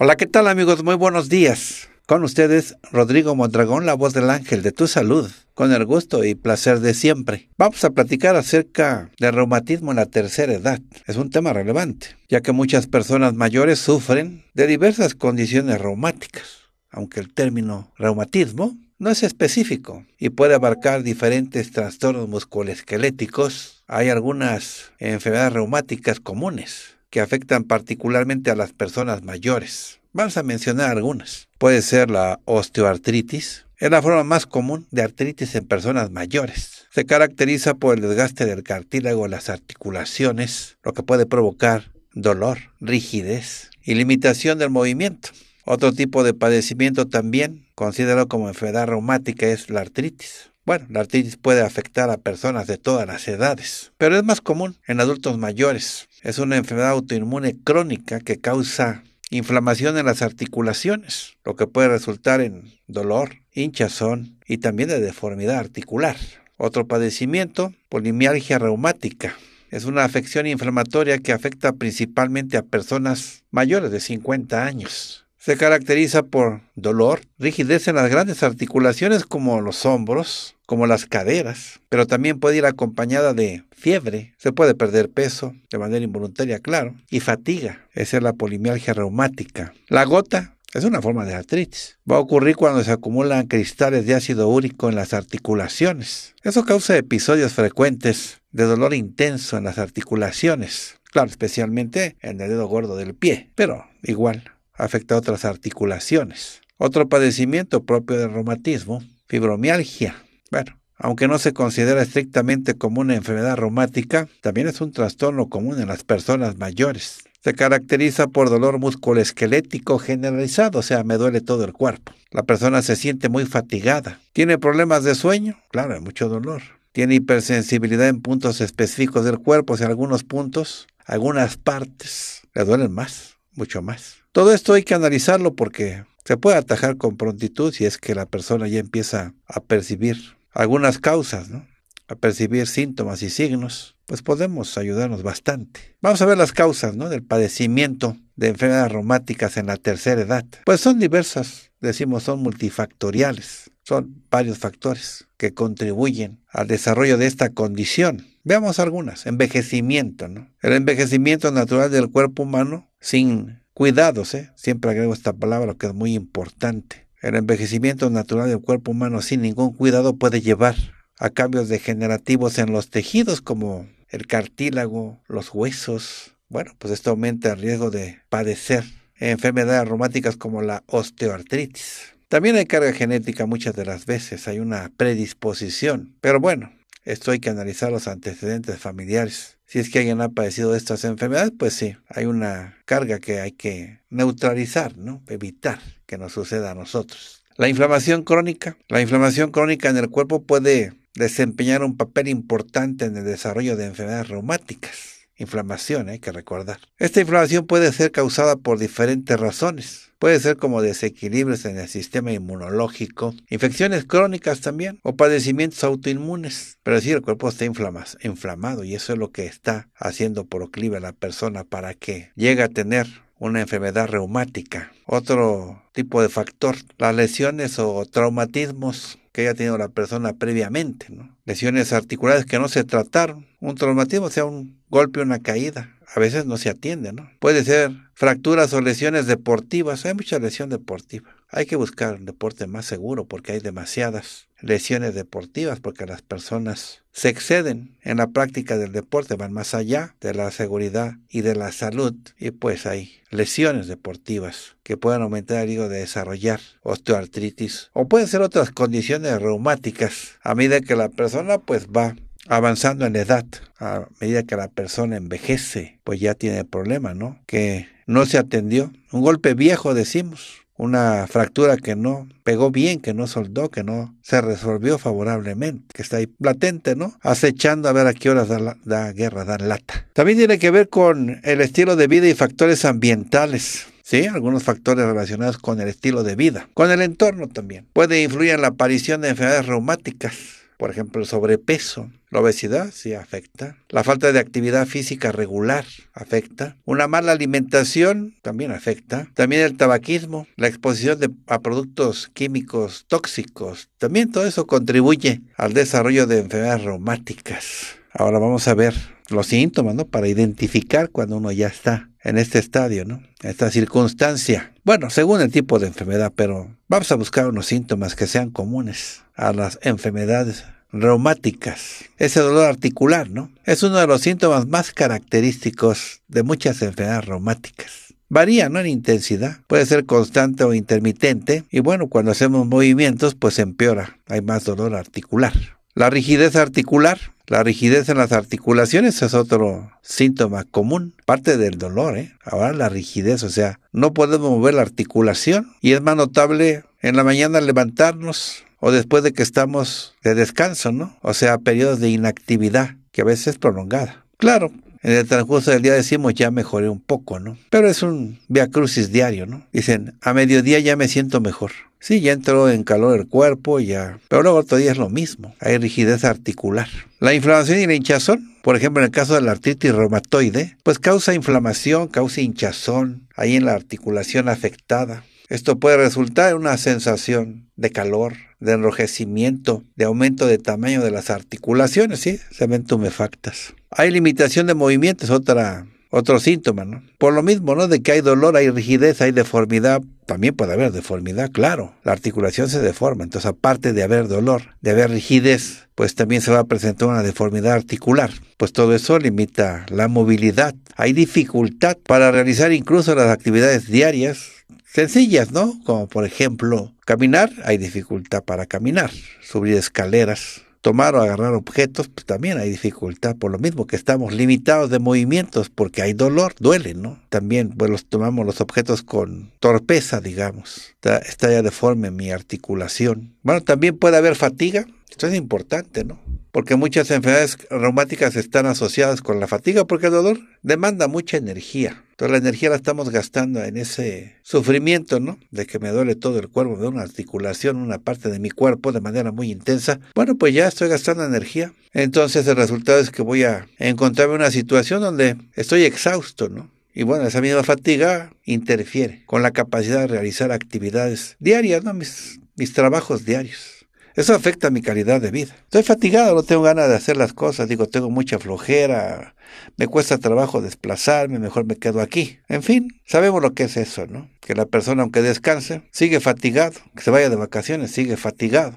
Hola, ¿qué tal amigos? Muy buenos días. Con ustedes, Rodrigo Mondragón, la voz del ángel de tu salud, con el gusto y placer de siempre. Vamos a platicar acerca del reumatismo en la tercera edad. Es un tema relevante, ya que muchas personas mayores sufren de diversas condiciones reumáticas, aunque el término reumatismo no es específico y puede abarcar diferentes trastornos musculoesqueléticos. Hay algunas enfermedades reumáticas comunes que afectan particularmente a las personas mayores. Vamos a mencionar algunas. Puede ser la osteoartritis. Es la forma más común de artritis en personas mayores. Se caracteriza por el desgaste del cartílago en las articulaciones, lo que puede provocar dolor, rigidez y limitación del movimiento. Otro tipo de padecimiento también considerado como enfermedad reumática es la artritis. Bueno, la artritis puede afectar a personas de todas las edades, pero es más común en adultos mayores, es una enfermedad autoinmune crónica que causa inflamación en las articulaciones, lo que puede resultar en dolor, hinchazón y también de deformidad articular. Otro padecimiento, polimialgia reumática. Es una afección inflamatoria que afecta principalmente a personas mayores de 50 años. Se caracteriza por dolor, rigidez en las grandes articulaciones como los hombros, como las caderas, pero también puede ir acompañada de fiebre, se puede perder peso de manera involuntaria, claro, y fatiga, esa es la polimialgia reumática. La gota es una forma de artritis. Va a ocurrir cuando se acumulan cristales de ácido úrico en las articulaciones. Eso causa episodios frecuentes de dolor intenso en las articulaciones, claro, especialmente en el dedo gordo del pie, pero igual afecta a otras articulaciones. Otro padecimiento propio del reumatismo, fibromialgia. Bueno, aunque no se considera estrictamente como una enfermedad reumática, también es un trastorno común en las personas mayores. Se caracteriza por dolor musculoesquelético generalizado, o sea, me duele todo el cuerpo. La persona se siente muy fatigada. ¿Tiene problemas de sueño? Claro, hay mucho dolor. ¿Tiene hipersensibilidad en puntos específicos del cuerpo? O algunos puntos, algunas partes le duelen más, mucho más. Todo esto hay que analizarlo porque se puede atajar con prontitud si es que la persona ya empieza a percibir algunas causas, ¿no? a percibir síntomas y signos, pues podemos ayudarnos bastante. Vamos a ver las causas ¿no? del padecimiento de enfermedades reumáticas en la tercera edad. Pues son diversas, decimos, son multifactoriales. Son varios factores que contribuyen al desarrollo de esta condición. Veamos algunas. Envejecimiento, ¿no? El envejecimiento natural del cuerpo humano sin cuidados, ¿eh? Siempre agrego esta palabra que es muy importante. El envejecimiento natural del cuerpo humano sin ningún cuidado puede llevar a cambios degenerativos en los tejidos como el cartílago, los huesos. Bueno, pues esto aumenta el riesgo de padecer enfermedades aromáticas como la osteoartritis. También hay carga genética muchas de las veces, hay una predisposición. Pero bueno, esto hay que analizar los antecedentes familiares. Si es que alguien ha padecido de estas enfermedades, pues sí, hay una carga que hay que neutralizar, ¿no? Evitar que nos suceda a nosotros. La inflamación crónica. La inflamación crónica en el cuerpo puede desempeñar un papel importante en el desarrollo de enfermedades reumáticas. Inflamación, hay que recordar. Esta inflamación puede ser causada por diferentes razones. Puede ser como desequilibrios en el sistema inmunológico, infecciones crónicas también o padecimientos autoinmunes. Pero si el cuerpo está inflamado y eso es lo que está haciendo proclive a la persona para que llegue a tener una enfermedad reumática. Otro tipo de factor, las lesiones o traumatismos que haya tenido la persona previamente, ¿no? lesiones articulares que no se trataron, un traumatismo, sea, un golpe, o una caída, a veces no se atiende, ¿no? Puede ser fracturas o lesiones deportivas, hay mucha lesión deportiva. Hay que buscar un deporte más seguro porque hay demasiadas lesiones deportivas, porque las personas se exceden en la práctica del deporte, van más allá de la seguridad y de la salud, y pues hay lesiones deportivas que pueden aumentar el riesgo de desarrollar osteoartritis o pueden ser otras condiciones reumáticas a medida que la persona pues va avanzando en edad, a medida que la persona envejece, pues ya tiene el problema, ¿no? Que no se atendió. Un golpe viejo, decimos una fractura que no pegó bien, que no soldó, que no se resolvió favorablemente, que está ahí latente, ¿no? Acechando a ver a qué horas la, da guerra, da lata. También tiene que ver con el estilo de vida y factores ambientales. ¿sí? Algunos factores relacionados con el estilo de vida, con el entorno también. Puede influir en la aparición de enfermedades reumáticas, por ejemplo, el sobrepeso. La obesidad sí afecta. La falta de actividad física regular afecta. Una mala alimentación también afecta. También el tabaquismo, la exposición a productos químicos tóxicos. También todo eso contribuye al desarrollo de enfermedades reumáticas. Ahora vamos a ver los síntomas, ¿no? Para identificar cuando uno ya está en este estadio, ¿no? esta circunstancia. Bueno, según el tipo de enfermedad, pero vamos a buscar unos síntomas que sean comunes a las enfermedades reumáticas. Ese dolor articular, ¿no? Es uno de los síntomas más característicos de muchas enfermedades reumáticas. Varía, ¿no? En intensidad. Puede ser constante o intermitente. Y bueno, cuando hacemos movimientos, pues empeora. Hay más dolor articular. La rigidez articular. La rigidez en las articulaciones es otro síntoma común, parte del dolor. ¿eh? Ahora la rigidez, o sea, no podemos mover la articulación y es más notable en la mañana levantarnos o después de que estamos de descanso, ¿no? O sea, periodos de inactividad que a veces es prolongada. Claro, en el transcurso del día decimos ya mejoré un poco, ¿no? Pero es un via crucis diario, ¿no? Dicen, a mediodía ya me siento mejor. Sí, ya entró en calor el cuerpo, ya. Pero luego otro día es lo mismo. Hay rigidez articular. La inflamación y la hinchazón, por ejemplo, en el caso de la artritis reumatoide, pues causa inflamación, causa hinchazón ahí en la articulación afectada. Esto puede resultar en una sensación de calor, de enrojecimiento, de aumento de tamaño de las articulaciones, ¿sí? Se ven tumefactas. Hay limitación de movimientos, otra, otro síntoma, ¿no? Por lo mismo, ¿no? De que hay dolor, hay rigidez, hay deformidad también puede haber deformidad, claro. La articulación se deforma, entonces aparte de haber dolor, de haber rigidez, pues también se va a presentar una deformidad articular, pues todo eso limita la movilidad. Hay dificultad para realizar incluso las actividades diarias sencillas, ¿no? Como por ejemplo caminar, hay dificultad para caminar, subir escaleras, tomar o agarrar objetos, pues también hay dificultad, por lo mismo que estamos limitados de movimientos porque hay dolor, duele, ¿no? También pues los tomamos los objetos con torpeza, digamos. Está, está ya deforme mi articulación. Bueno, también puede haber fatiga, esto es importante, ¿no? Porque muchas enfermedades reumáticas están asociadas con la fatiga porque el dolor demanda mucha energía. Entonces la energía la estamos gastando en ese sufrimiento, ¿no? De que me duele todo el cuerpo, de una articulación, una parte de mi cuerpo de manera muy intensa. Bueno, pues ya estoy gastando energía. Entonces el resultado es que voy a encontrarme una situación donde estoy exhausto, ¿no? Y bueno, esa misma fatiga interfiere con la capacidad de realizar actividades diarias, ¿no? mis trabajos diarios. Eso afecta mi calidad de vida. Estoy fatigado, no tengo ganas de hacer las cosas, digo, tengo mucha flojera, me cuesta trabajo desplazarme, mejor me quedo aquí. En fin, sabemos lo que es eso, ¿no? Que la persona, aunque descanse, sigue fatigado, que se vaya de vacaciones, sigue fatigado.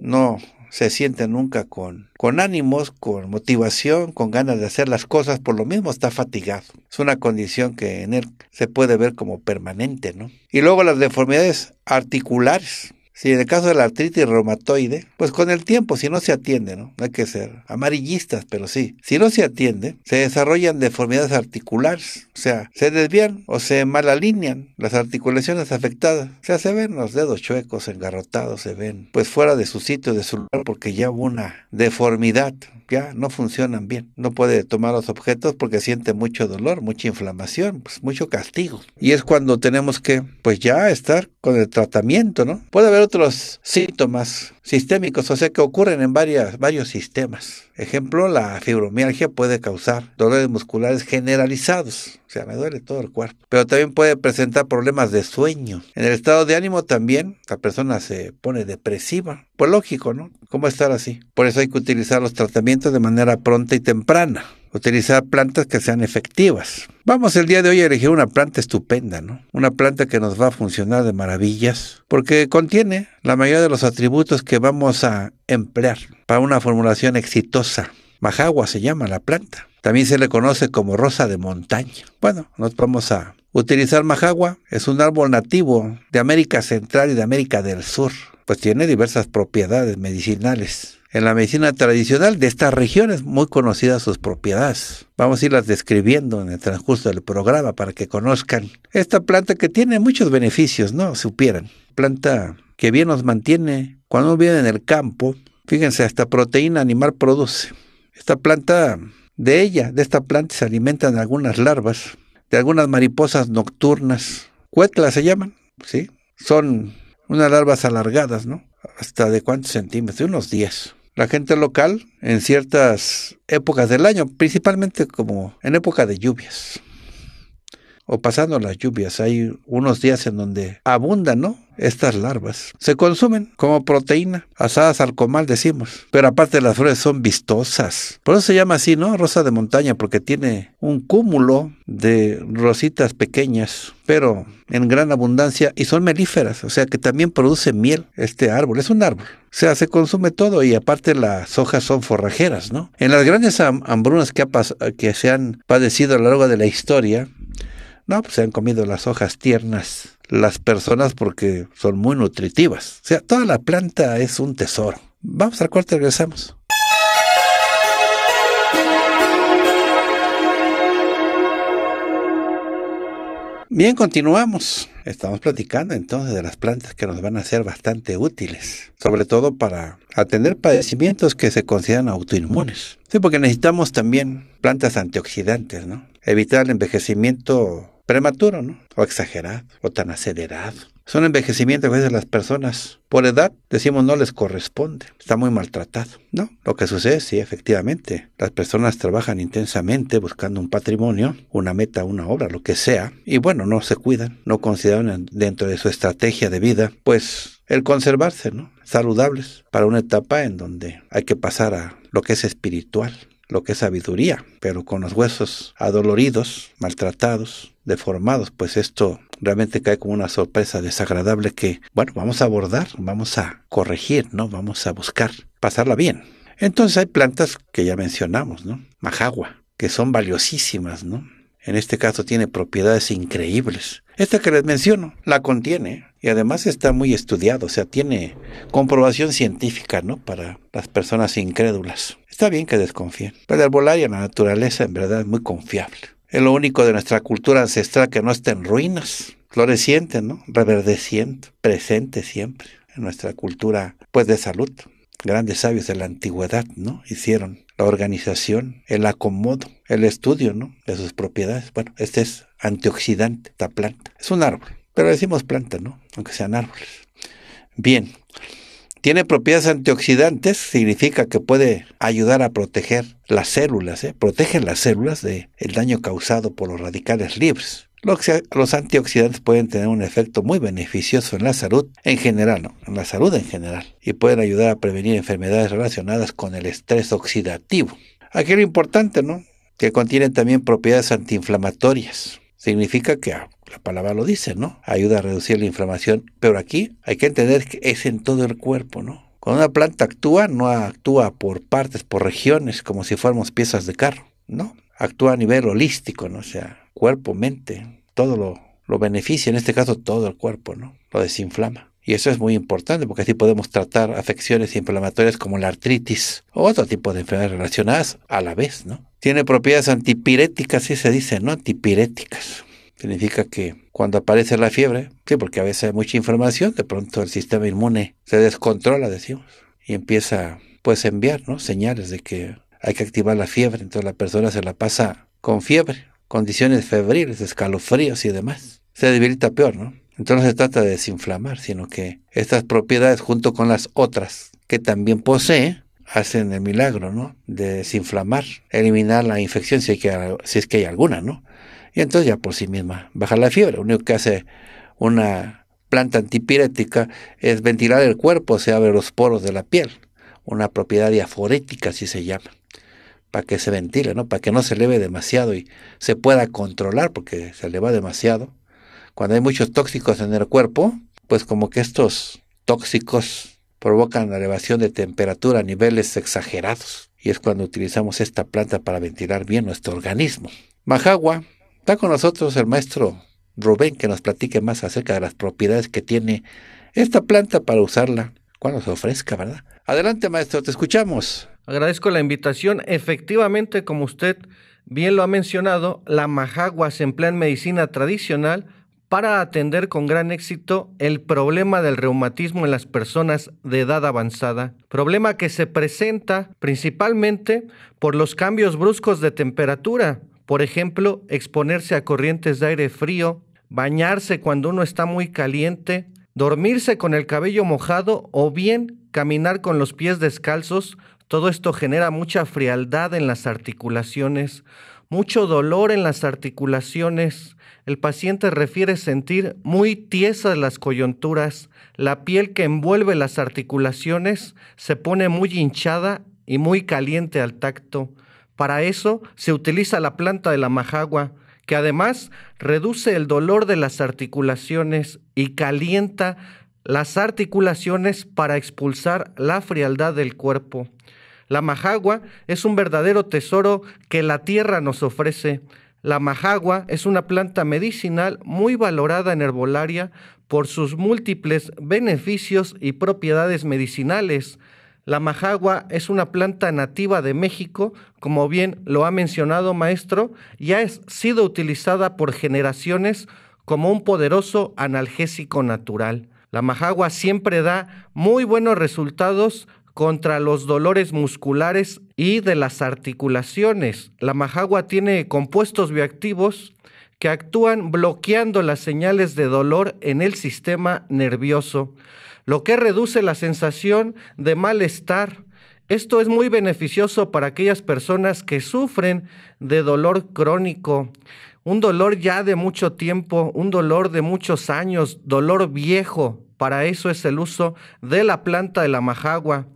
No se siente nunca con, con ánimos, con motivación, con ganas de hacer las cosas, por lo mismo está fatigado. Es una condición que en él se puede ver como permanente, ¿no? Y luego las deformidades articulares, si en el caso de la artritis reumatoide, pues con el tiempo, si no se atiende, ¿no? Hay que ser amarillistas, pero sí. Si no se atiende, se desarrollan deformidades articulares, o sea, se desvían o se malalinean las articulaciones afectadas. O sea, se ven los dedos chuecos, engarrotados, se ven pues fuera de su sitio, de su lugar, porque ya hubo una deformidad, ya no funcionan bien. No puede tomar los objetos porque siente mucho dolor, mucha inflamación, pues mucho castigo. Y es cuando tenemos que, pues ya estar con el tratamiento, ¿no? Puede haber otros síntomas sistémicos, o sea que ocurren en varios sistemas. Ejemplo, la fibromialgia puede causar dolores musculares generalizados, o sea, me duele todo el cuerpo, pero también puede presentar problemas de sueño. En el estado de ánimo también la persona se pone depresiva. Pues lógico, ¿no? ¿Cómo estar así? Por eso hay que utilizar los tratamientos de manera pronta y temprana utilizar plantas que sean efectivas. Vamos el día de hoy a elegir una planta estupenda, ¿no? Una planta que nos va a funcionar de maravillas, porque contiene la mayoría de los atributos que vamos a emplear para una formulación exitosa. Majagua se llama la planta. También se le conoce como rosa de montaña. Bueno, nos vamos a utilizar majagua. Es un árbol nativo de América Central y de América del Sur. Pues tiene diversas propiedades medicinales en la medicina tradicional de estas regiones, muy conocidas sus propiedades. Vamos a irlas describiendo en el transcurso del programa para que conozcan esta planta que tiene muchos beneficios, ¿no? Supieran. Planta que bien nos mantiene cuando uno en el campo. Fíjense, esta proteína animal produce. Esta planta, de ella, de esta planta se alimentan algunas larvas, de algunas mariposas nocturnas. Cuetlas se llaman, ¿sí? Son unas larvas alargadas, ¿no? ¿Hasta de cuántos centímetros? De unos 10 la gente local en ciertas épocas del año, principalmente como en época de lluvias o pasando las lluvias. Hay unos días en donde abundan, ¿no? Estas larvas se consumen como proteína, asadas al comal decimos. Pero aparte las flores son vistosas. Por eso se llama así, ¿no? Rosa de montaña, porque tiene un cúmulo de rositas pequeñas, pero en gran abundancia y son melíferas, o sea que también produce miel este árbol. Es un árbol. O sea, se consume todo y aparte las hojas son forrajeras, ¿no? En las grandes hambrunas que, ha que se han padecido a lo largo de la historia, no, pues se han comido las hojas tiernas las personas porque son muy nutritivas. O sea, toda la planta es un tesoro. Vamos al cuarto, regresamos. Bien, continuamos. Estamos platicando entonces de las plantas que nos van a ser bastante útiles, sobre todo para atender padecimientos que se consideran autoinmunes. Sí, porque necesitamos también plantas antioxidantes, ¿no? Evitar el envejecimiento prematuro, ¿no? O exagerado, o tan acelerado. Son envejecimientos a veces las personas por edad, decimos no les corresponde, está muy maltratado. No, lo que sucede, sí, efectivamente, las personas trabajan intensamente buscando un patrimonio, una meta, una obra, lo que sea, y bueno, no se cuidan, no consideran dentro de su estrategia de vida, pues el conservarse, ¿no? Saludables para una etapa en donde hay que pasar a lo que es espiritual, lo que es sabiduría, pero con los huesos adoloridos, maltratados, deformados, pues esto realmente cae como una sorpresa desagradable que, bueno, vamos a abordar, vamos a corregir, ¿no? Vamos a buscar pasarla bien. Entonces hay plantas que ya mencionamos, ¿no? Majagua, que son valiosísimas, ¿no? En este caso tiene propiedades increíbles. Esta que les menciono la contiene y además está muy estudiado, o sea, tiene comprobación científica, ¿no? Para las personas incrédulas. Está bien que desconfíen, pero el la en la naturaleza, en verdad, es muy confiable. Es lo único de nuestra cultura ancestral que no está en ruinas, floreciente, ¿no? Reverdeciente, presente siempre en nuestra cultura, pues de salud. Grandes sabios de la antigüedad, ¿no? Hicieron la organización, el acomodo, el estudio, ¿no? De sus propiedades. Bueno, este es antioxidante, esta planta. Es un árbol, pero decimos planta, ¿no? Aunque sean árboles. Bien, tiene propiedades antioxidantes, significa que puede ayudar a proteger las células, ¿eh? protegen las células del el daño causado por los radicales libres. Los antioxidantes pueden tener un efecto muy beneficioso en la salud en general, en la salud en general, y pueden ayudar a prevenir enfermedades relacionadas con el estrés oxidativo. Aquí lo importante, ¿no? Que contienen también propiedades antiinflamatorias. Significa que la palabra lo dice, ¿no? Ayuda a reducir la inflamación. Pero aquí hay que entender que es en todo el cuerpo, ¿no? Cuando una planta actúa, no actúa por partes, por regiones, como si fuéramos piezas de carro, ¿no? Actúa a nivel holístico, ¿no? O sea, cuerpo, mente, todo lo, lo beneficia, en este caso todo el cuerpo, ¿no? Lo desinflama. Y eso es muy importante porque así podemos tratar afecciones inflamatorias como la artritis o otro tipo de enfermedades relacionadas a la vez, ¿no? Tiene propiedades antipiréticas, sí se dice, ¿no? Antipiréticas. Significa que cuando aparece la fiebre, sí, porque a veces hay mucha información, de pronto el sistema inmune se descontrola, decimos, y empieza pues a enviar, ¿no? Señales de que hay que activar la fiebre, entonces la persona se la pasa con fiebre, condiciones febriles, escalofríos y demás. Se debilita peor, ¿no? Entonces no se trata de desinflamar, sino que estas propiedades junto con las otras que también posee hacen el milagro, ¿no? De desinflamar, eliminar la infección si, que, si es que hay alguna, ¿no? Y entonces ya por sí misma baja la fiebre. Lo único que hace una planta antipirética es ventilar el cuerpo, se abre los poros de la piel. Una propiedad diaforética, así se llama para que se ventile, ¿no? para que no se eleve demasiado y se pueda controlar, porque se eleva demasiado, cuando hay muchos tóxicos en el cuerpo, pues como que estos tóxicos provocan la elevación de temperatura a niveles exagerados. Y es cuando utilizamos esta planta para ventilar bien nuestro organismo. Majagua, está con nosotros el maestro Rubén que nos platique más acerca de las propiedades que tiene esta planta para usarla cuando se ofrezca, ¿verdad? Adelante, maestro, te escuchamos. Agradezco la invitación. Efectivamente, como usted bien lo ha mencionado, la majagua se emplea en medicina tradicional para atender con gran éxito el problema del reumatismo en las personas de edad avanzada, problema que se presenta principalmente por los cambios bruscos de temperatura, por ejemplo, exponerse a corrientes de aire frío, bañarse cuando uno está muy caliente, dormirse con el cabello mojado o bien caminar con los pies descalzos, todo esto genera mucha frialdad en las articulaciones mucho dolor en las articulaciones. El paciente refiere sentir muy tiesas las coyunturas. La piel que envuelve las articulaciones se pone muy hinchada y muy caliente al tacto. Para eso se utiliza la planta de la majagua, que además reduce el dolor de las articulaciones y calienta las articulaciones para expulsar la frialdad del cuerpo. La majagua es un verdadero tesoro que la tierra nos ofrece. La majagua es una planta medicinal muy valorada en herbolaria por sus múltiples beneficios y propiedades medicinales. La majagua es una planta nativa de México, como bien lo ha mencionado maestro, y ha sido utilizada por generaciones como un poderoso analgésico natural. La majagua siempre da muy buenos resultados contra los dolores musculares y de las articulaciones. La majagua tiene compuestos bioactivos que actúan bloqueando las señales de dolor en el sistema nervioso, lo que reduce la sensación de malestar. Esto es muy beneficioso para aquellas personas que sufren de dolor crónico, un dolor ya de mucho tiempo, un dolor de muchos años, dolor viejo. Para eso es el uso de la planta de la majagua.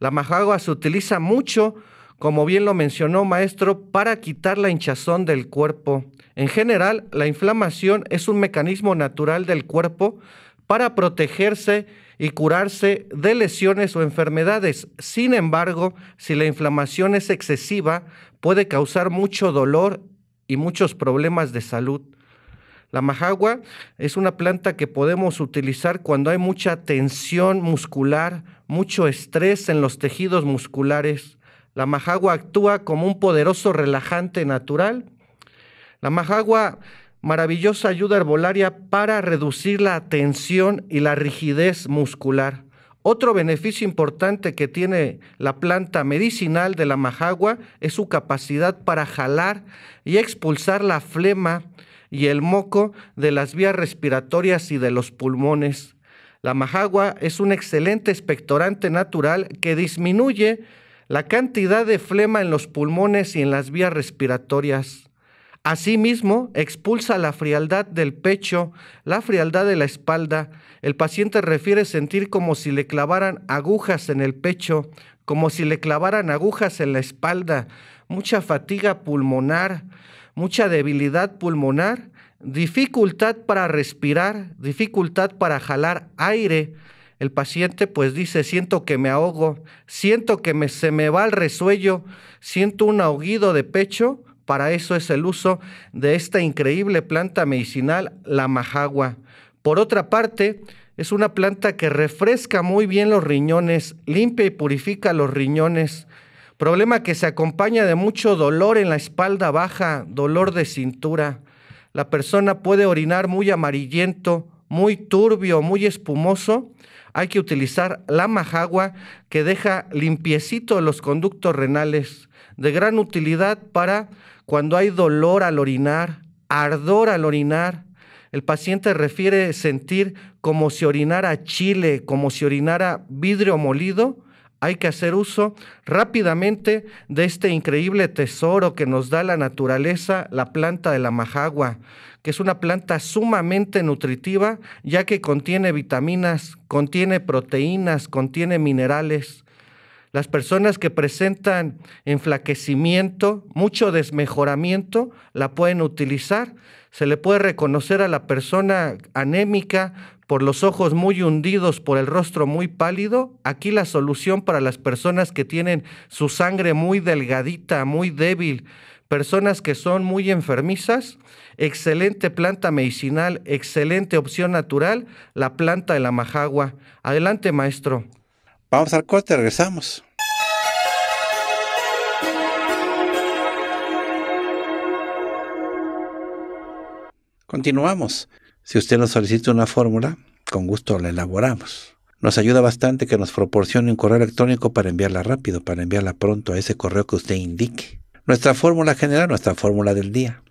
La majagua se utiliza mucho, como bien lo mencionó maestro, para quitar la hinchazón del cuerpo. En general, la inflamación es un mecanismo natural del cuerpo para protegerse y curarse de lesiones o enfermedades. Sin embargo, si la inflamación es excesiva, puede causar mucho dolor y muchos problemas de salud. La majagua es una planta que podemos utilizar cuando hay mucha tensión muscular, mucho estrés en los tejidos musculares. La majagua actúa como un poderoso relajante natural. La majagua, maravillosa ayuda herbolaria para reducir la tensión y la rigidez muscular. Otro beneficio importante que tiene la planta medicinal de la majagua es su capacidad para jalar y expulsar la flema y el moco de las vías respiratorias y de los pulmones. La majagua es un excelente expectorante natural que disminuye la cantidad de flema en los pulmones y en las vías respiratorias. Asimismo, expulsa la frialdad del pecho, la frialdad de la espalda. El paciente refiere sentir como si le clavaran agujas en el pecho, como si le clavaran agujas en la espalda, mucha fatiga pulmonar, mucha debilidad pulmonar, dificultad para respirar, dificultad para jalar aire. El paciente pues dice, siento que me ahogo, siento que se me va el resuello, siento un ahoguido de pecho. Para eso es el uso de esta increíble planta medicinal, la majagua. Por otra parte, es una planta que refresca muy bien los riñones, limpia y purifica los riñones Problema que se acompaña de mucho dolor en la espalda baja, dolor de cintura. La persona puede orinar muy amarillento, muy turbio, muy espumoso. Hay que utilizar la majagua que deja limpiecito los conductos renales, de gran utilidad para cuando hay dolor al orinar, ardor al orinar. El paciente refiere sentir como si orinara chile, como si orinara vidrio molido hay que hacer uso rápidamente de este increíble tesoro que nos da la naturaleza, la planta de la majagua, que es una planta sumamente nutritiva, ya que contiene vitaminas, contiene proteínas, contiene minerales. Las personas que presentan enflaquecimiento, mucho desmejoramiento, la pueden utilizar. Se le puede reconocer a la persona anémica por los ojos muy hundidos, por el rostro muy pálido, aquí la solución para las personas que tienen su sangre muy delgadita, muy débil, personas que son muy enfermizas, excelente planta medicinal, excelente opción natural, la planta de la majagua. Adelante, maestro. Vamos al corte, regresamos. Continuamos. Si usted nos solicita una fórmula, con gusto la elaboramos. Nos ayuda bastante que nos proporcione un correo electrónico para enviarla rápido, para enviarla pronto a ese correo que usted indique. Nuestra fórmula general, nuestra fórmula del día.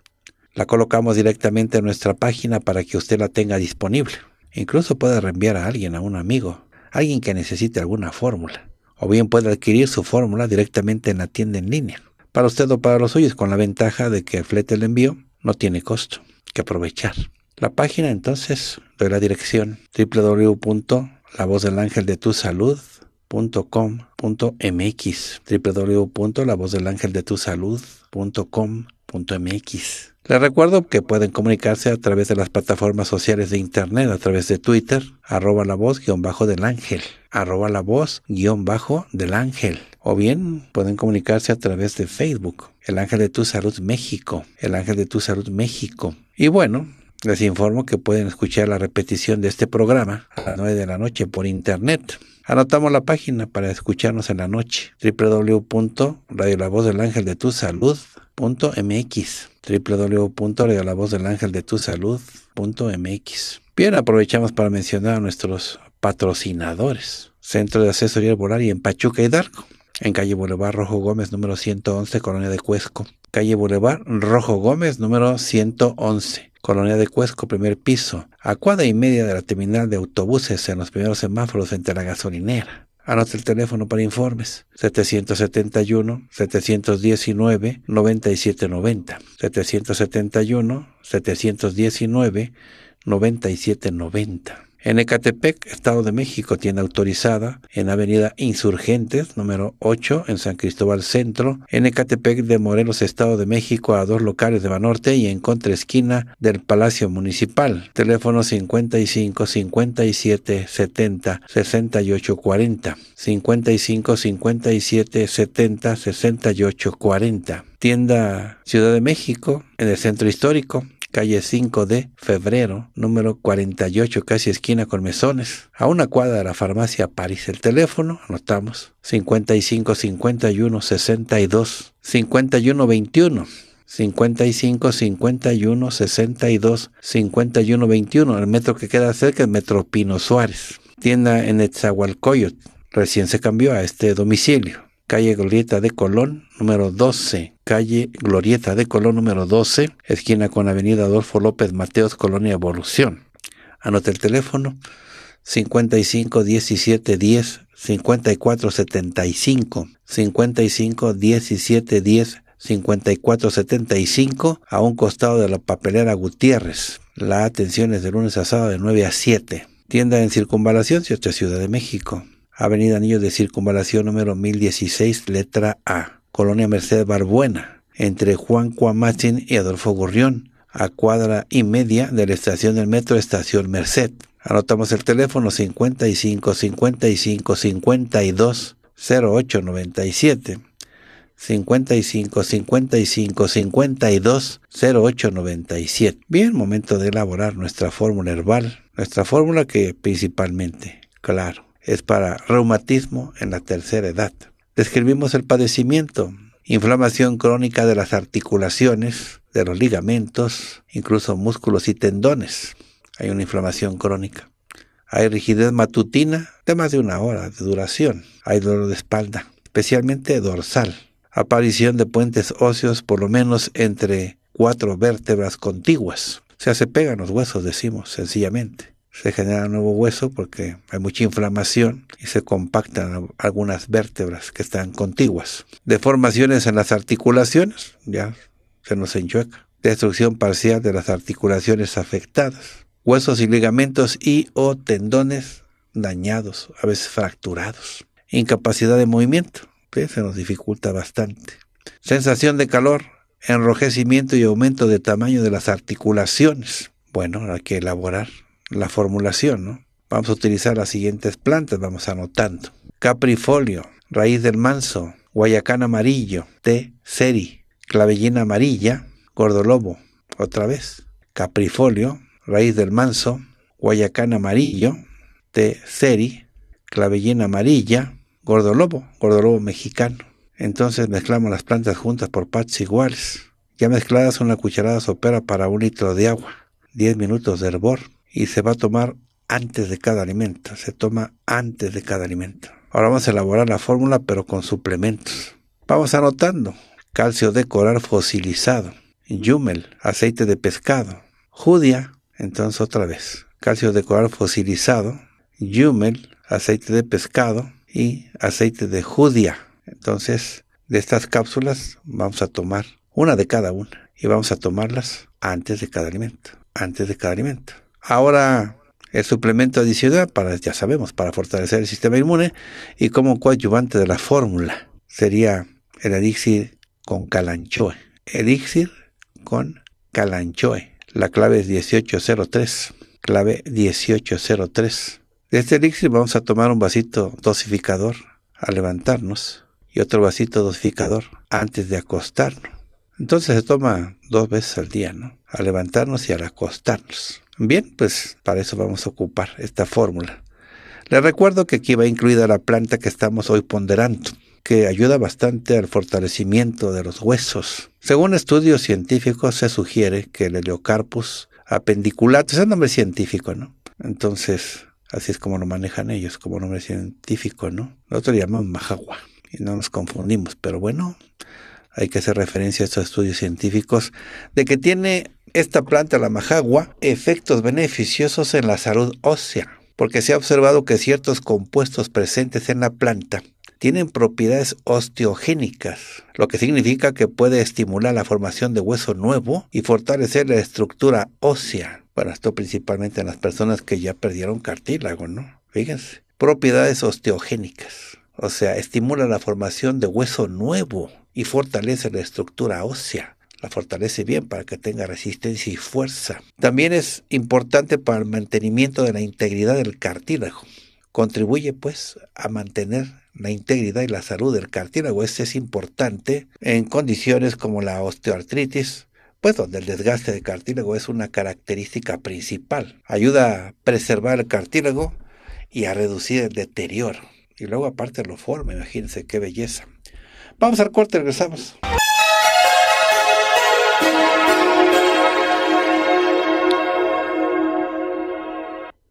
La colocamos directamente en nuestra página para que usted la tenga disponible. Incluso puede reenviar a alguien, a un amigo, alguien que necesite alguna fórmula. O bien puede adquirir su fórmula directamente en la tienda en línea. Para usted o para los suyos, con la ventaja de que el flete del envío no tiene costo. Que aprovechar. La página entonces de la dirección www.lavozdelangeldetusalud.com.mx www.lavozdelangeldetusalud.com.mx les recuerdo que pueden comunicarse a través de las plataformas sociales de Internet, a través de Twitter, arroba la voz guión bajo del ángel, arroba la voz guión bajo del ángel. O bien pueden comunicarse a través de Facebook, el ángel de tu salud México, el ángel de tu salud México. Y bueno, les informo que pueden escuchar la repetición de este programa a las 9 de la noche por internet. Anotamos la página para escucharnos en la noche. www.radiolavozdelangeldetusalud.mx www.radiolavozdelangeldetusalud.mx Bien, aprovechamos para mencionar a nuestros patrocinadores. Centro de Asesoría y en Pachuca y Darco. En calle Boulevard Rojo Gómez, número 111, Colonia de Cuesco. Calle Boulevard Rojo Gómez, número 111. Colonia de Cuesco, primer piso, a cuadra y media de la terminal de autobuses en los primeros semáforos entre la gasolinera. Anota el teléfono para informes 771 719 9790 771 719 9790 en Ecatepec, Estado de México, tienda autorizada en Avenida Insurgentes, número 8, en San Cristóbal Centro. En Ecatepec de Morelos, Estado de México, a dos locales de Banorte y en contra esquina del Palacio Municipal. Teléfono 55 57 70 68 40. 55 57 70 68 40. Tienda Ciudad de México, en el Centro Histórico calle 5 de febrero, número 48, casi esquina con mesones, a una cuadra de la farmacia París. El teléfono, anotamos, 55 51 62 51 21. 55 51 62 51 21, el metro que queda cerca, el metro Pino Suárez. Tienda en Etzahualcoyot, recién se cambió a este domicilio. Calle Glorieta de Colón, número 12, calle Glorieta de Colón número 12, esquina con Avenida Adolfo López Mateos, Colonia Evolución. Anota el teléfono 55 17 10 54 75 55 17 10 54 75 a un costado de la papelera Gutiérrez. La atención es de lunes a sábado de 9 a 7. Tienda en Circunvalación, Ciudad de México. Avenida Anillos de Circunvalación número 1016, letra A colonia merced Barbuena, entre Juan Cuamachin y Adolfo Gurrión, a cuadra y media de la estación del metro Estación Merced. Anotamos el teléfono 55 55 52 08 97. 55 55 52 08 97. Bien, momento de elaborar nuestra fórmula herbal. Nuestra fórmula que principalmente, claro, es para reumatismo en la tercera edad. Describimos el padecimiento, inflamación crónica de las articulaciones, de los ligamentos, incluso músculos y tendones. Hay una inflamación crónica. Hay rigidez matutina de más de una hora de duración. Hay dolor de espalda, especialmente dorsal. Aparición de puentes óseos por lo menos entre cuatro vértebras contiguas. O sea, se pegan los huesos, decimos, sencillamente se genera nuevo hueso porque hay mucha inflamación y se compactan algunas vértebras que están contiguas. Deformaciones en las articulaciones, ya se nos enchueca. Destrucción parcial de las articulaciones afectadas. Huesos y ligamentos y o tendones dañados, a veces fracturados. Incapacidad de movimiento, que se nos dificulta bastante. Sensación de calor, enrojecimiento y aumento de tamaño de las articulaciones. Bueno, hay que elaborar la formulación. ¿no? Vamos a utilizar las siguientes plantas, vamos anotando. Caprifolio, raíz del manso, guayacán amarillo, té seri, clavellina amarilla, gordolobo. Otra vez. Caprifolio, raíz del manso, guayacán amarillo, té seri, clavellina amarilla, gordolobo, gordolobo mexicano. Entonces mezclamos las plantas juntas por partes iguales. Ya mezcladas una cucharada sopera para un litro de agua. 10 minutos de hervor y se va a tomar antes de cada alimento, se toma antes de cada alimento. Ahora vamos a elaborar la fórmula pero con suplementos. Vamos anotando. Calcio de coral fosilizado, yumel, aceite de pescado, judía, entonces otra vez. Calcio de coral fosilizado, yumel, aceite de pescado y aceite de judía. Entonces, de estas cápsulas vamos a tomar una de cada una y vamos a tomarlas antes de cada alimento, antes de cada alimento. Ahora el suplemento adicional para, ya sabemos, para fortalecer el sistema inmune y como coadyuvante de la fórmula sería el elixir con calanchoe. Elixir con calanchoe. La clave es 1803. Clave 1803. De este elixir vamos a tomar un vasito dosificador al levantarnos y otro vasito dosificador antes de acostarnos. Entonces se toma dos veces al día, ¿no? Al levantarnos y al acostarnos. Bien, pues para eso vamos a ocupar esta fórmula. Les recuerdo que aquí va incluida la planta que estamos hoy ponderando, que ayuda bastante al fortalecimiento de los huesos. Según estudios científicos se sugiere que el heliocarpus apendiculatus es el nombre científico, ¿no? Entonces, así es como lo manejan ellos, como nombre científico, ¿no? Nosotros lo llamamos majagua y no nos confundimos, pero bueno, hay que hacer referencia a estos estudios científicos de que tiene esta planta, la majagua, efectos beneficiosos en la salud ósea, porque se ha observado que ciertos compuestos presentes en la planta tienen propiedades osteogénicas, lo que significa que puede estimular la formación de hueso nuevo y fortalecer la estructura ósea. Bueno, esto principalmente en las personas que ya perdieron cartílago, ¿no? Fíjense. Propiedades osteogénicas. O sea, estimula la formación de hueso nuevo y fortalece la estructura ósea la fortalece bien para que tenga resistencia y fuerza. También es importante para el mantenimiento de la integridad del cartílago. Contribuye pues a mantener la integridad y la salud del cartílago. Este es importante en condiciones como la osteoartritis, pues donde el desgaste del cartílago es una característica principal. Ayuda a preservar el cartílago y a reducir el deterioro. Y luego aparte lo forma, imagínense qué belleza. Vamos al corte, regresamos.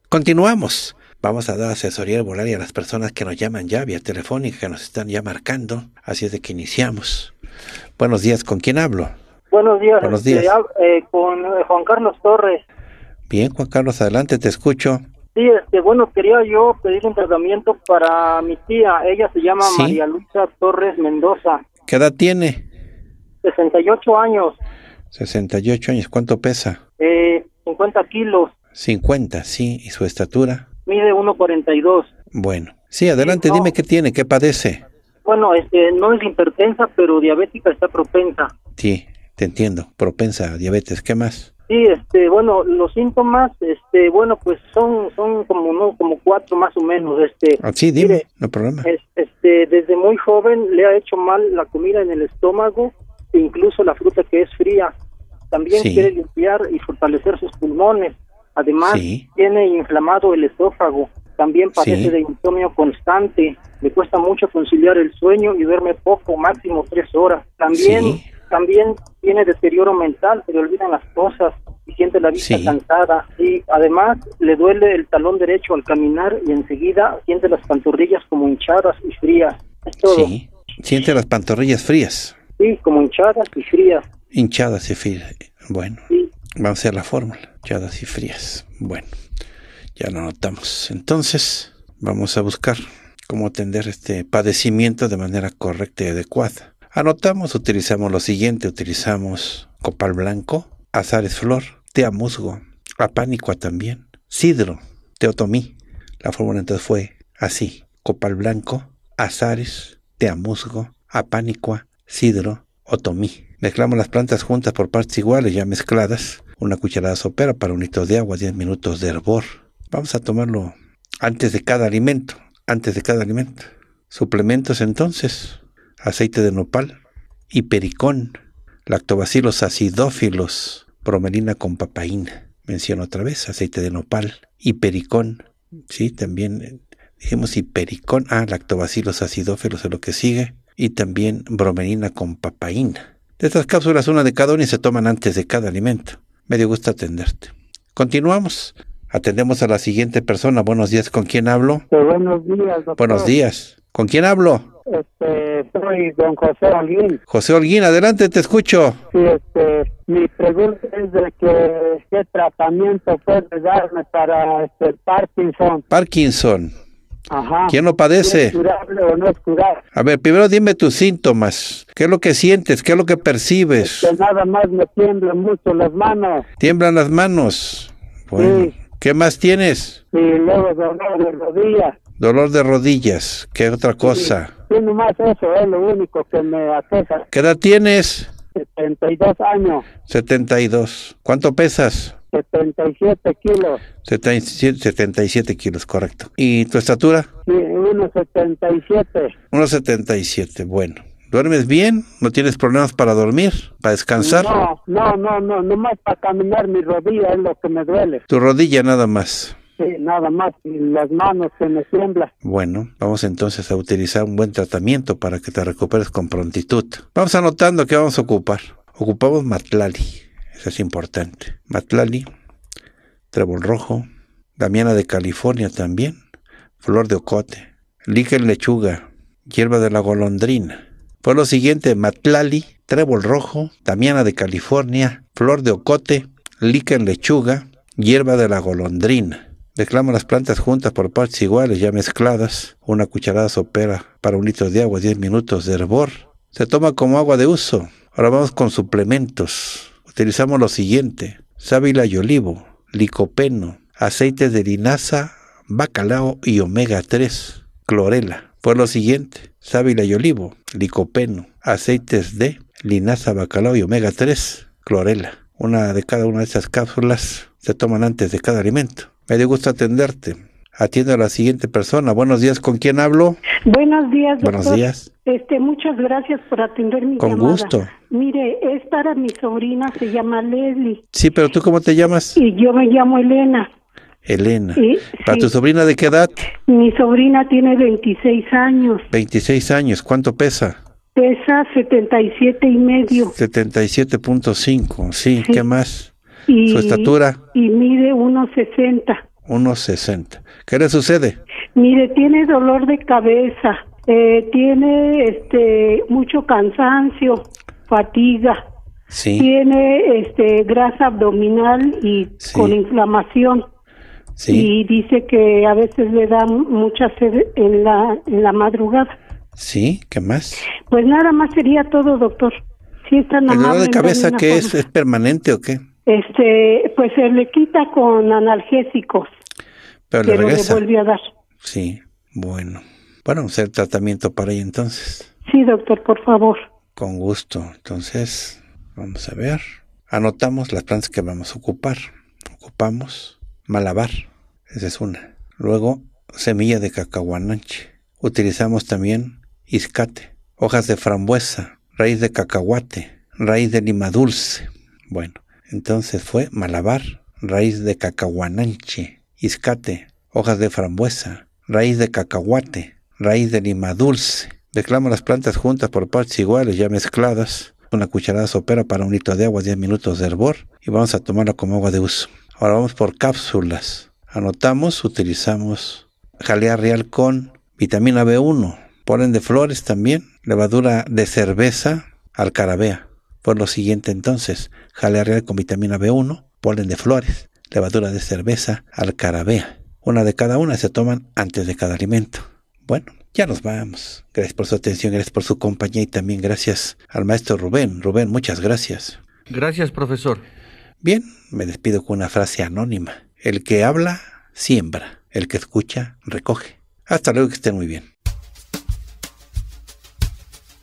Continuamos. Vamos a dar asesoría al y a las personas que nos llaman ya vía telefónica, que nos están ya marcando. Así es de que iniciamos. Buenos días, ¿con quién hablo? Buenos días, Buenos este, días. Eh, con eh, Juan Carlos Torres. Bien, Juan Carlos, adelante, te escucho. Sí, este, bueno, quería yo pedir un tratamiento para mi tía. Ella se llama María Luisa Torres Mendoza. ¿Qué edad tiene? 68 años. 68 años, ¿cuánto pesa? Eh, 50 kilos. 50, sí. ¿Y su estatura? Mide 1,42. Bueno. Sí, adelante, dime qué tiene, qué padece. Bueno, este, no es hipertensa, pero diabética está propensa. Sí, te entiendo. Propensa a diabetes. ¿Qué más? Sí, este, bueno, los síntomas, este, bueno, pues son, son como no, como cuatro más o menos, este. Ah, sí, dime, no problema. este, desde muy joven le ha hecho mal la comida en el estómago, incluso la fruta que es fría. También quiere limpiar y fortalecer sus pulmones. Además, tiene inflamado el esófago. También padece de insomnio constante. Le cuesta mucho conciliar el sueño y duerme poco, máximo tres horas. También, también tiene deterioro mental, se le olvidan las cosas y siente la vista cansada. Y además le duele el talón derecho al caminar y enseguida siente las pantorrillas como hinchadas y frías. Sí. Siente las pantorrillas frías. Sí, como hinchadas y frías. Hinchadas y frías. Bueno. Sí va a ser la fórmula. ya y frías. Bueno, ya lo notamos. Entonces, vamos a buscar cómo atender este padecimiento de manera correcta y adecuada. Anotamos, utilizamos lo siguiente, utilizamos copal blanco, azares flor, tea musgo, apánicua también, sidro, teotomí. La fórmula entonces fue así, copal blanco, azares, tea musgo, apánicua, sidro, otomí. Mezclamos las plantas juntas por partes iguales, ya mezcladas, una cucharada sopera para un litro de agua, 10 minutos de hervor. Vamos a tomarlo antes de cada alimento, antes de cada alimento. Suplementos entonces, aceite de nopal, hipericón, lactobacilos acidófilos, bromelina con papaína. Menciono otra vez, aceite de nopal, hipericón, sí, también eh, dijimos hipericón, ah, lactobacilos acidófilos es lo que sigue, y también bromelina con papaína. De estas cápsulas, una de cada una y se toman antes de cada alimento. Me dio gusto atenderte. Continuamos. Atendemos a la siguiente persona. Buenos días, ¿con quién hablo? Pues, buenos días, Buenos días. ¿Con quién hablo? Este, soy don José Olguín. José Holguín, adelante, te escucho. Sí, este, mi pregunta es de qué tratamiento puede darme para este Parkinson. Parkinson. ¿Quién lo padece? A ver, primero dime tus síntomas. ¿Qué es lo que sientes? ¿Qué es lo que percibes? que nada más me tiemblan mucho las manos. ¿Tiemblan las manos? Sí. ¿Qué más tienes? Sí, luego dolor de rodillas. Dolor de rodillas. ¿Qué otra cosa? Sí, más eso es lo único que me aqueja. ¿Qué edad tienes? 72 años. 72. ¿Cuánto pesas? 77 kilos. 77, 77 kilos, correcto. ¿Y tu estatura? Sí, 1,77. 1,77, bueno. ¿Duermes bien? ¿No tienes problemas para dormir? ¿Para descansar? No, no, no, no, nomás para caminar mi rodilla es lo que me duele. Tu rodilla nada más. Sí, nada más, y las manos se me tiemblan. Bueno, vamos entonces a utilizar un buen tratamiento para que te recuperes con prontitud. Vamos anotando qué vamos a ocupar. Ocupamos Matlali. Eso es importante. Matlali, trébol rojo, damiana de California también, flor de ocote, líquen lechuga, hierba de la golondrina. Fue lo siguiente, matlali, trébol rojo, damiana de California, flor de ocote, líquen lechuga, hierba de la golondrina. Declamo las plantas juntas por partes iguales, ya mezcladas. Una cucharada sopera para un litro de agua, 10 minutos de hervor. Se toma como agua de uso. Ahora vamos con suplementos utilizamos lo siguiente: sábila y olivo, licopeno, aceites de linaza, bacalao y omega 3, clorela. Pues lo siguiente: sábila y olivo, licopeno, aceites de linaza, bacalao y omega 3, clorela. Una de cada una de esas cápsulas se toman antes de cada alimento. Me dio gusto atenderte. Atiendo a la siguiente persona. Buenos días, ¿con quién hablo? Buenos días, Buenos días. Este, muchas gracias por atender mi Con gusto. Mire, es para mi sobrina, se llama Leslie. Sí, pero ¿tú cómo te llamas? Y yo me llamo Elena. Elena. ¿Para tu sobrina de qué edad? Mi sobrina tiene 26 años. 26 años, ¿cuánto pesa? Pesa 77 y medio. 77.5, sí, sí, ¿qué más? Y, ¿Su estatura? Y mide 1.60. 1.60. ¿Qué le sucede? Mire, tiene dolor de cabeza, eh, tiene este mucho cansancio, fatiga. Tiene este grasa abdominal y con inflamación. Y dice que a veces le da mucha sed en la en la madrugada. Sí, ¿qué más? Pues nada más sería todo, doctor. Sí, está ¿El dolor de cabeza que es, es permanente o qué? Este, pues se le quita con analgésicos. Pero, le, regresa. a dar. Sí, bueno. Bueno, hacer tratamiento para ahí entonces. Sí, doctor, por favor. Con gusto. Entonces, vamos a ver. Anotamos las plantas que vamos a ocupar. Ocupamos malabar, esa es una. Luego, semilla de cacahuananche. Utilizamos también iscate, hojas de frambuesa, raíz de cacahuate, raíz de lima dulce. Bueno, entonces fue malabar, raíz de cacahuananche, iscate, hojas de frambuesa, raíz de cacahuate, raíz de lima dulce. Declamo las plantas juntas por partes iguales, ya mezcladas. Una cucharada sopera para un litro de agua, 10 minutos de hervor y vamos a tomarla como agua de uso. Ahora vamos por cápsulas. Anotamos, utilizamos jalea real con vitamina B1, polen de flores también, levadura de cerveza, carabea. Por lo siguiente entonces, jalea real con vitamina B1, polen de flores levadura de cerveza, alcarabea. Una de cada una se toman antes de cada alimento. Bueno, ya nos vamos. Gracias por su atención, gracias por su compañía y también gracias al maestro Rubén. Rubén, muchas gracias. Gracias, profesor. Bien, me despido con una frase anónima. El que habla, siembra. El que escucha, recoge. Hasta luego, que estén muy bien.